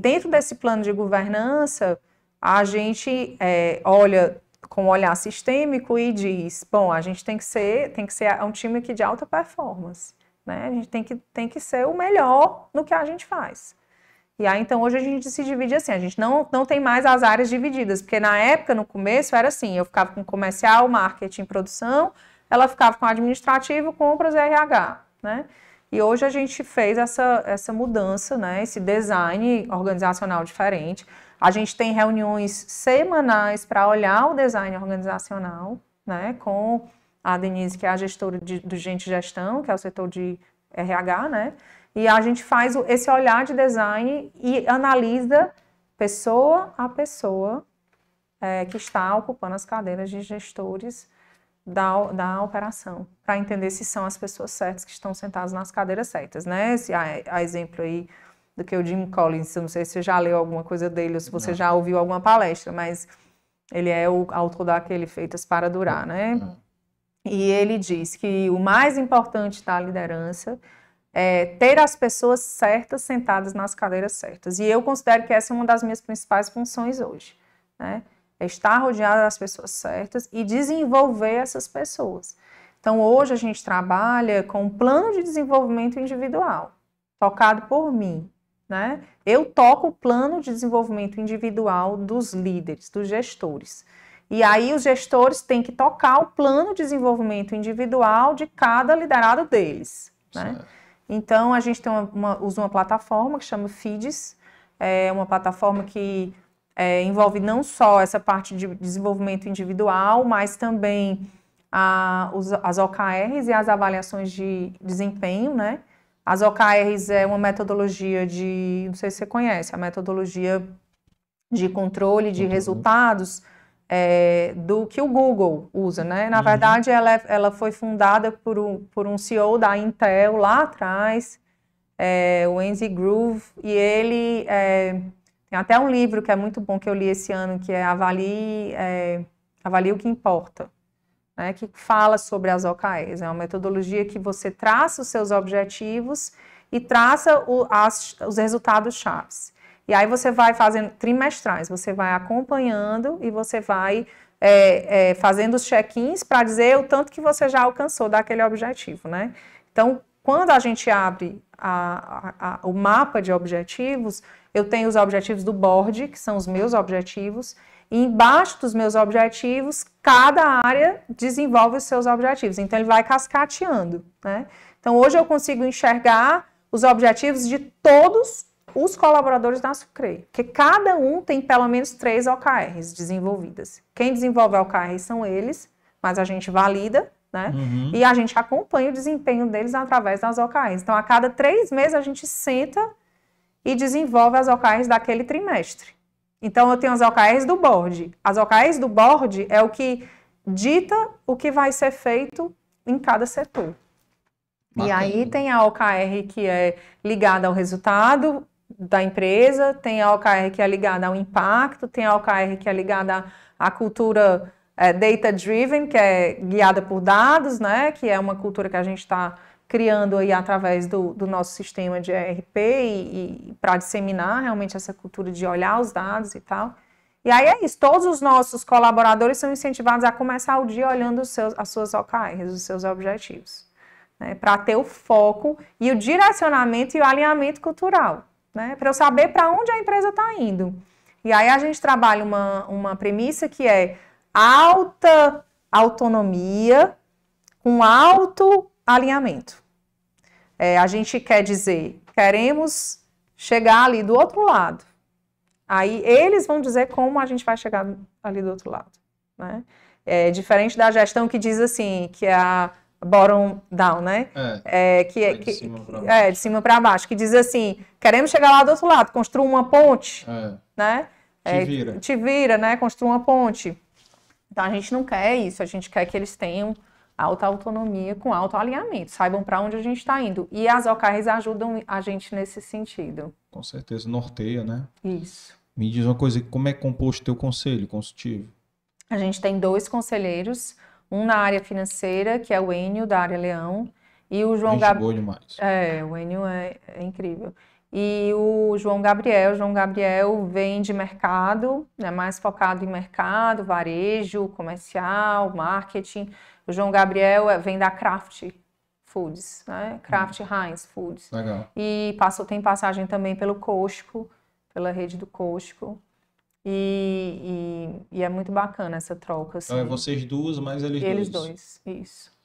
Dentro desse plano de governança, a gente é, olha com um olhar sistêmico e diz, bom, a gente tem que ser, tem que ser um time aqui de alta performance, né? A gente tem que, tem que ser o melhor no que a gente faz. E aí, então, hoje a gente se divide assim, a gente não, não tem mais as áreas divididas, porque na época, no começo, era assim, eu ficava com comercial, marketing, produção, ela ficava com administrativo, compras e RH, né? E hoje a gente fez essa, essa mudança, né? esse design organizacional diferente. A gente tem reuniões semanais para olhar o design organizacional, né? com a Denise, que é a gestora de, do Gente Gestão, que é o setor de RH, né? E a gente faz esse olhar de design e analisa pessoa a pessoa é, que está ocupando as cadeiras de gestores da, da operação, para entender se são as pessoas certas que estão sentadas nas cadeiras certas, né? se a, exemplo aí do que o Jim Collins, não sei se você já leu alguma coisa dele ou se você não. já ouviu alguma palestra, mas ele é o autor daquele Feitas para Durar, né? Não. É. E ele diz que o mais importante da liderança é ter as pessoas certas sentadas nas cadeiras certas. E eu considero que essa é uma das minhas principais funções hoje, né? É estar rodeada das pessoas certas e desenvolver essas pessoas. Então, hoje a gente trabalha com um plano de desenvolvimento individual, tocado por mim. Né? Eu toco o plano de desenvolvimento individual dos líderes, dos gestores. E aí os gestores têm que tocar o plano de desenvolvimento individual de cada liderado deles. Né? Então a gente tem uma, uma, usa uma plataforma que chama FIDES, é uma plataforma que é, envolve não só essa parte de desenvolvimento individual, mas também a, os, as OKRs e as avaliações de desempenho, né? As OKRs é uma metodologia de, não sei se você conhece, a metodologia de controle de uhum. resultados é, do que o Google usa, né? Na uhum. verdade, ela, é, ela foi fundada por um, por um CEO da Intel lá atrás, é, o Enzi Groove, e ele é, tem até um livro que é muito bom que eu li esse ano, que é Avalie, é, Avalie o que Importa, né, que fala sobre as OKRs. É uma metodologia que você traça os seus objetivos e traça o, as, os resultados chaves. E aí você vai fazendo trimestrais, você vai acompanhando e você vai é, é, fazendo os check-ins para dizer o tanto que você já alcançou daquele objetivo, né? Então, quando a gente abre a, a, a, o mapa de objetivos, eu tenho os objetivos do board, que são os meus objetivos, e embaixo dos meus objetivos, cada área desenvolve os seus objetivos. Então, ele vai cascateando. Né? Então, hoje eu consigo enxergar os objetivos de todos os colaboradores da Sucre, porque cada um tem pelo menos três OKRs desenvolvidas. Quem desenvolve a OKR são eles, mas a gente valida né? Uhum. E a gente acompanha o desempenho deles através das OKRs. Então, a cada três meses a gente senta e desenvolve as OKRs daquele trimestre. Então, eu tenho as OKRs do board. As OKRs do board é o que dita o que vai ser feito em cada setor. Bacana. E aí tem a OKR que é ligada ao resultado da empresa, tem a OKR que é ligada ao impacto, tem a OKR que é ligada à cultura é, data driven, que é guiada por dados, né, que é uma cultura que a gente está criando aí através do, do, nosso sistema de ERP e, e para disseminar realmente essa cultura de olhar os dados e tal. E aí é isso, todos os nossos colaboradores são incentivados a começar o dia olhando os seus, as suas OKRs, os seus objetivos, né, para ter o foco e o direcionamento e o alinhamento cultural, né, para eu saber para onde a empresa está indo. E aí a gente trabalha uma, uma premissa que é alta autonomia com alto alinhamento. É, a gente quer dizer, queremos chegar ali do outro lado. Aí eles vão dizer como a gente vai chegar ali do outro lado. Né? É diferente da gestão que diz assim, que é a bottom down, né? É, é que, é, que, de cima para baixo. É, de cima para baixo, que diz assim, queremos chegar lá do outro lado, construa uma ponte, é. né? Te é, vira. Te vira, né? Construa uma ponte. Então a gente não quer isso, a gente quer que eles tenham alta autonomia com alto alinhamento, saibam para onde a gente está indo. E as OKRs ajudam a gente nesse sentido. Com certeza, norteia, né? Isso. Me diz uma coisa, como é composto o teu conselho consultivo? A gente tem dois conselheiros, um na área financeira, que é o Enio, da área Leão, e o João Gabriel. demais. É, o Enio é, é incrível e o João Gabriel. João Gabriel vem de mercado, é né, mais focado em mercado, varejo, comercial, marketing. O João Gabriel eh, vem da Kraft Foods, né? Kraft hum. Heinz Foods. Legal. E passou, tem passagem também pelo Costco, pela rede do Costco. E, e, e é muito bacana essa troca. Assim. Então é assim. vocês duas, mais eles, eles dois. Eles dois, isso.